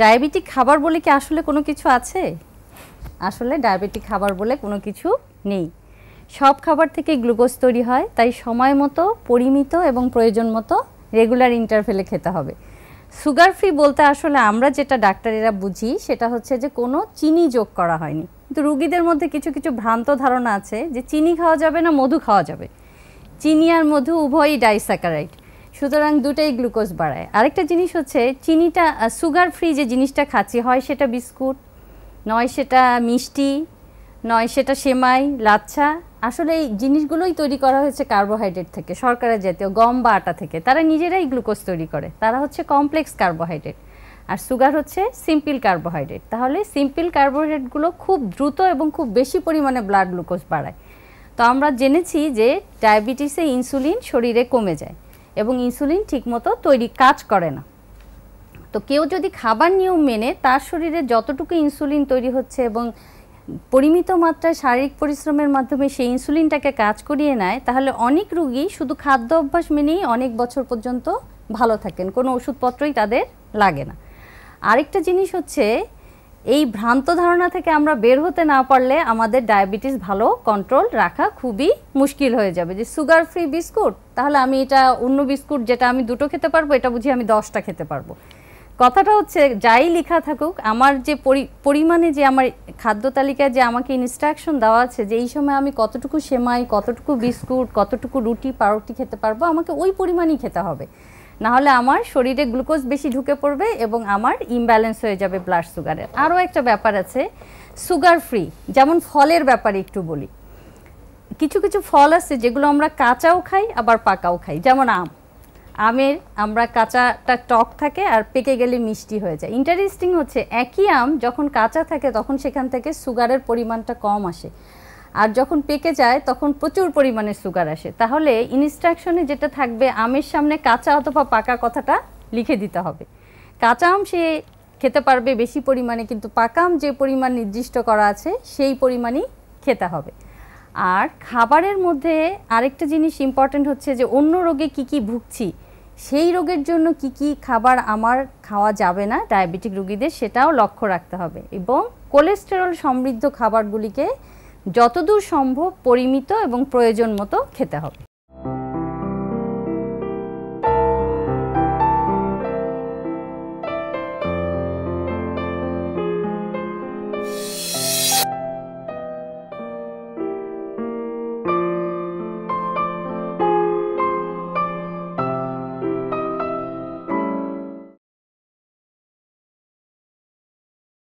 diabetic খাবার বলে কি আসলে কোনো কিছু আছে আসলে ডায়াবেটিক খাবার বলে কোনো কিছু নেই সব খাবার থেকে গ্লুকোজ তৈরি হয় তাই সময় মতো পরিমিত এবং প্রয়োজন মতো রেগুলার ইন্টারভেলে খেতে হবে সুগার ফ্রি বলতে আসলে আমরা যেটা ডাক্তারেরা বুঝি সেটা হচ্ছে যে কোনো চিনি যোগ করা হয়নি কিন্তু রুগীদের মধ্যে কিছু কিছু ভ্রান্ত ধারণা আছে যে চিনি খাওয়া যাবে না মধু খাওয়া যাবে চিনি আর মধু উভয়ই ডাইস্যাকারাইট সুতরাং দুটাই গ্লুকোজ বাড়ায় আরেকটা জিনিস হচ্ছে চিনিটা সুগার ফ্রি যে জিনিসটা খাচ্ছি হয় সেটা বিস্কুট নয় সেটা মিষ্টি নয় সেটা সেমাই লাচ্ছা আসলে এই জিনিসগুলোই তৈরি করা হয়েছে কার্বোহাইড্রেট থেকে সরকারের জাতীয় গম বা আটা থেকে তারা নিজেরাই গ্লুকোজ তৈরি করে তারা হচ্ছে কমপ্লেক্স কার্বোহাইড্রেট আর সুগার হচ্ছে সিম্পল কার্বোহাইড্রেট তাহলে সিম্পল কার্বোহাইড্রেটগুলো খুব দ্রুত এবং খুব বেশি পরিমাণে ব্লাড গ্লুকোজ বাড়ায় তো আমরা জেনেছি যে ডায়াবেটিসে ইনসুলিন শরীরে কমে যায় এবং ইনসুলিন ঠিকমতো তৈরি কাজ করে না তো কেউ যদি খাবার নিয়ম মেনে তার শরীরে যতটুকু ইনসুলিন তৈরি হচ্ছে এবং পরিমিত মাত্রায় শারীরিক পরিশ্রমের মাধ্যমে সেই ইনসুলিনটাকে কাজ করিয়ে নেয় তাহলে অনেক রুগী শুধু খাদ্য অভ্যাস মেনেই অনেক বছর পর্যন্ত ভালো থাকেন কোনো ওষুধপত্রই তাদের লাগে না আরেকটা জিনিস হচ্ছে এই ভ্রান্ত ধারণা থেকে আমরা বের হতে না পারলে আমাদের ডায়াবেটিস ভালো কন্ট্রোল রাখা খুবই মুশকিল হয়ে যাবে যে সুগার ফ্রি বিস্কুট তাহলে আমি এটা অন্য বিস্কুট যেটা আমি দুটো খেতে পারবো এটা বুঝি আমি দশটা খেতে পারবো কথাটা হচ্ছে যাই লেখা থাকুক আমার যে পরিমাণে যে আমার খাদ্য তালিকায় যে আমাকে ইনস্ট্রাকশন দেওয়া আছে যে এই সময় আমি কতটুকু সেমাই কতটুকু বিস্কুট কতটুকু রুটি পাউরুটি খেতে পারবো আমাকে ওই পরিমাণই খেতে হবে নাহলে আমার শরীরে গ্লুকোজ বেশি ঢুকে পড়বে এবং আমার ইমব্যালেন্স হয়ে যাবে ব্লাড সুগারের আরও একটা ব্যাপার আছে সুগার ফ্রি যেমন ফলের ব্যাপারে একটু বলি কিছু কিছু ফল আছে যেগুলো আমরা কাঁচাও খাই আবার পাকাও খাই যেমন আম আমের আমরা কাঁচাটা টক থাকে আর পেকে গেলে মিষ্টি হয়ে যায় ইন্টারেস্টিং হচ্ছে একই আম যখন কাঁচা থাকে তখন সেখান থেকে সুগারের পরিমাণটা কম আসে আর যখন পেকে যায় তখন প্রচুর পরিমাণে সুগার আসে তাহলে ইনস্ট্রাকশনে যেটা থাকবে আমের সামনে কাঁচা অথবা পাকা কথাটা লিখে দিতে হবে কাঁচা আম সে খেতে পারবে বেশি পরিমাণে কিন্তু পাকা আম যে পরিমাণ নির্দিষ্ট করা আছে সেই পরিমাণই খেতে হবে আর খাবারের মধ্যে আরেকটা জিনিস ইম্পর্ট্যান্ট হচ্ছে যে অন্য রোগে কি কি ভুগছি সেই রোগের জন্য কি কি খাবার আমার খাওয়া যাবে না ডায়াবেটিক রোগীদের সেটাও লক্ষ্য রাখতে হবে এবং কোলেস্টেরল সমৃদ্ধ খাবারগুলিকে যতদূর সম্ভব পরিমিত এবং প্রয়োজন মতো খেতে হবে